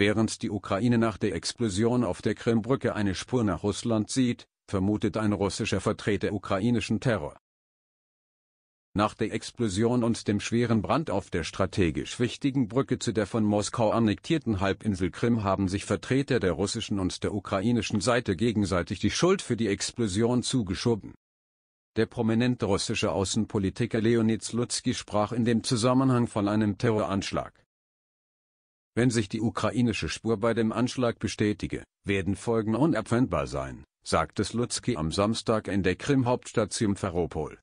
Während die Ukraine nach der Explosion auf der Krimbrücke eine Spur nach Russland sieht, vermutet ein russischer Vertreter ukrainischen Terror. Nach der Explosion und dem schweren Brand auf der strategisch wichtigen Brücke zu der von Moskau annektierten Halbinsel Krim haben sich Vertreter der russischen und der ukrainischen Seite gegenseitig die Schuld für die Explosion zugeschoben. Der prominente russische Außenpolitiker Leonid Slutsky sprach in dem Zusammenhang von einem Terroranschlag wenn sich die ukrainische Spur bei dem Anschlag bestätige, werden Folgen unabwendbar sein, sagte Slutsky am Samstag in der Krim-Hauptstadt Simferopol.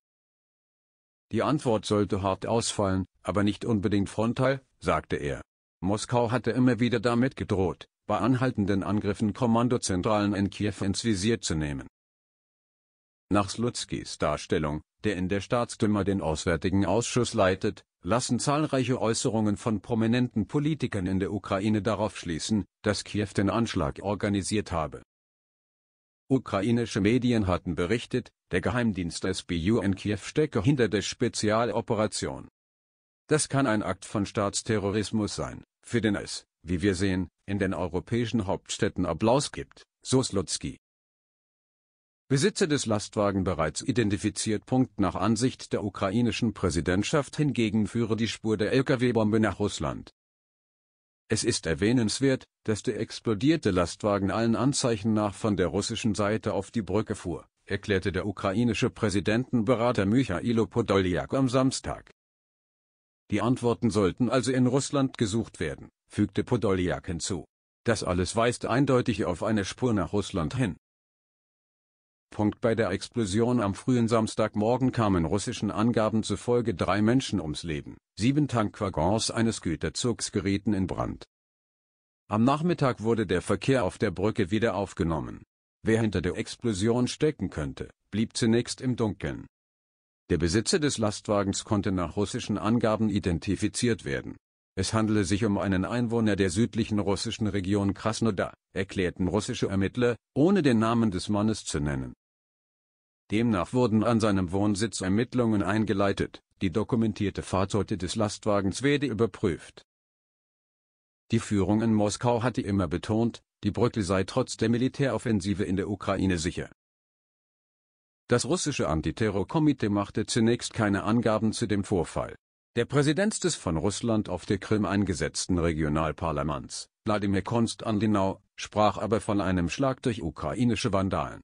Die Antwort sollte hart ausfallen, aber nicht unbedingt frontal, sagte er. Moskau hatte immer wieder damit gedroht, bei anhaltenden Angriffen Kommandozentralen in Kiew ins Visier zu nehmen. Nach Slutskys Darstellung, der in der Staatsduma den Auswärtigen Ausschuss leitet, lassen zahlreiche Äußerungen von prominenten Politikern in der Ukraine darauf schließen, dass Kiew den Anschlag organisiert habe. Ukrainische Medien hatten berichtet, der Geheimdienst SBU in Kiew stecke hinter der Spezialoperation. Das kann ein Akt von Staatsterrorismus sein, für den es, wie wir sehen, in den europäischen Hauptstädten Applaus gibt, so Slutsky. Besitzer des Lastwagen bereits identifiziert. Nach Ansicht der ukrainischen Präsidentschaft hingegen führe die Spur der Lkw-Bombe nach Russland. Es ist erwähnenswert, dass der explodierte Lastwagen allen Anzeichen nach von der russischen Seite auf die Brücke fuhr, erklärte der ukrainische Präsidentenberater Michailo Podoliak am Samstag. Die Antworten sollten also in Russland gesucht werden, fügte Podoliak hinzu. Das alles weist eindeutig auf eine Spur nach Russland hin. Bei der Explosion am frühen Samstagmorgen kamen russischen Angaben zufolge drei Menschen ums Leben, sieben Tankwaggons eines Güterzugs gerieten in Brand. Am Nachmittag wurde der Verkehr auf der Brücke wieder aufgenommen. Wer hinter der Explosion stecken könnte, blieb zunächst im Dunkeln. Der Besitzer des Lastwagens konnte nach russischen Angaben identifiziert werden. Es handele sich um einen Einwohner der südlichen russischen Region Krasnodar, erklärten russische Ermittler, ohne den Namen des Mannes zu nennen. Demnach wurden an seinem Wohnsitz Ermittlungen eingeleitet, die dokumentierte Fahrzeuge des Lastwagens werde überprüft. Die Führung in Moskau hatte immer betont, die Brücke sei trotz der Militäroffensive in der Ukraine sicher. Das russische Antiterrorkomitee machte zunächst keine Angaben zu dem Vorfall. Der Präsident des von Russland auf der Krim eingesetzten Regionalparlaments, Wladimir Konstantinau, sprach aber von einem Schlag durch ukrainische Vandalen.